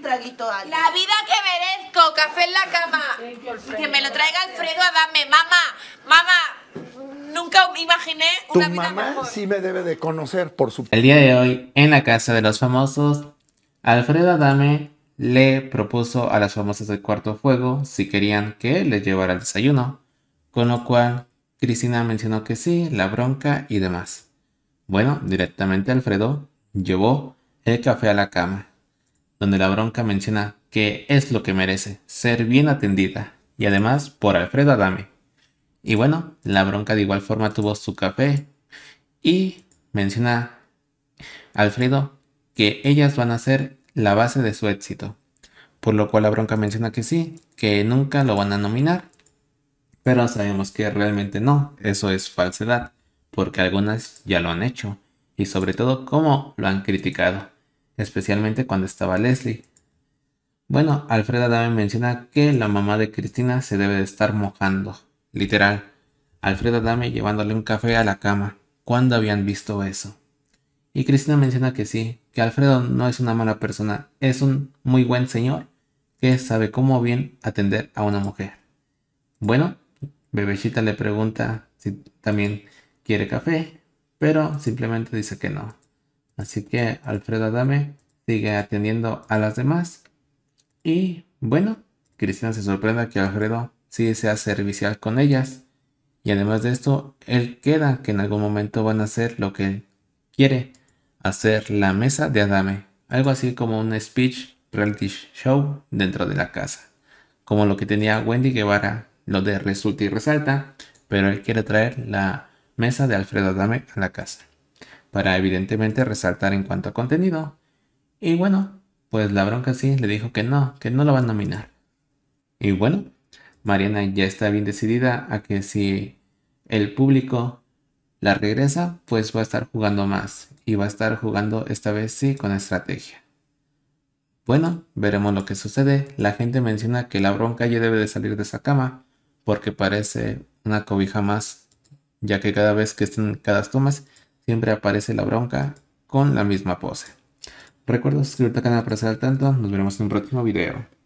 traguito La vida que merezco, café en la cama. Que me lo traiga Alfredo a darme. Mamá, mamá, nunca imaginé una tu vida mamá sí me debe de conocer, por su. El día de hoy, en la casa de los famosos, Alfredo Adame le propuso a las famosas del Cuarto Fuego si querían que les llevara el desayuno, con lo cual Cristina mencionó que sí, la bronca y demás. Bueno, directamente Alfredo llevó el café a la cama donde la bronca menciona que es lo que merece, ser bien atendida, y además por Alfredo Adame. Y bueno, la bronca de igual forma tuvo su café y menciona Alfredo que ellas van a ser la base de su éxito. Por lo cual la bronca menciona que sí, que nunca lo van a nominar. Pero sabemos que realmente no, eso es falsedad, porque algunas ya lo han hecho, y sobre todo cómo lo han criticado especialmente cuando estaba Leslie. Bueno, Alfreda Adame menciona que la mamá de Cristina se debe de estar mojando. Literal. Alfredo Dame llevándole un café a la cama. ¿Cuándo habían visto eso? Y Cristina menciona que sí, que Alfredo no es una mala persona, es un muy buen señor que sabe cómo bien atender a una mujer. Bueno, Bebechita le pregunta si también quiere café, pero simplemente dice que no. Así que Alfredo Adame sigue atendiendo a las demás. Y bueno, Cristina se sorprende que Alfredo sí sea servicial con ellas. Y además de esto, él queda que en algún momento van a hacer lo que él quiere, hacer la mesa de Adame. Algo así como un speech reality show dentro de la casa. Como lo que tenía Wendy Guevara, lo de resulta y resalta, pero él quiere traer la mesa de Alfredo Adame a la casa para evidentemente resaltar en cuanto a contenido. Y bueno, pues la bronca sí le dijo que no, que no lo van a nominar. Y bueno, Mariana ya está bien decidida a que si el público la regresa, pues va a estar jugando más. Y va a estar jugando esta vez sí con estrategia. Bueno, veremos lo que sucede. La gente menciona que la bronca ya debe de salir de esa cama porque parece una cobija más, ya que cada vez que están cada tomas siempre aparece la bronca con la misma pose. Recuerda suscribirte al canal para estar al tanto. Nos veremos en un próximo video.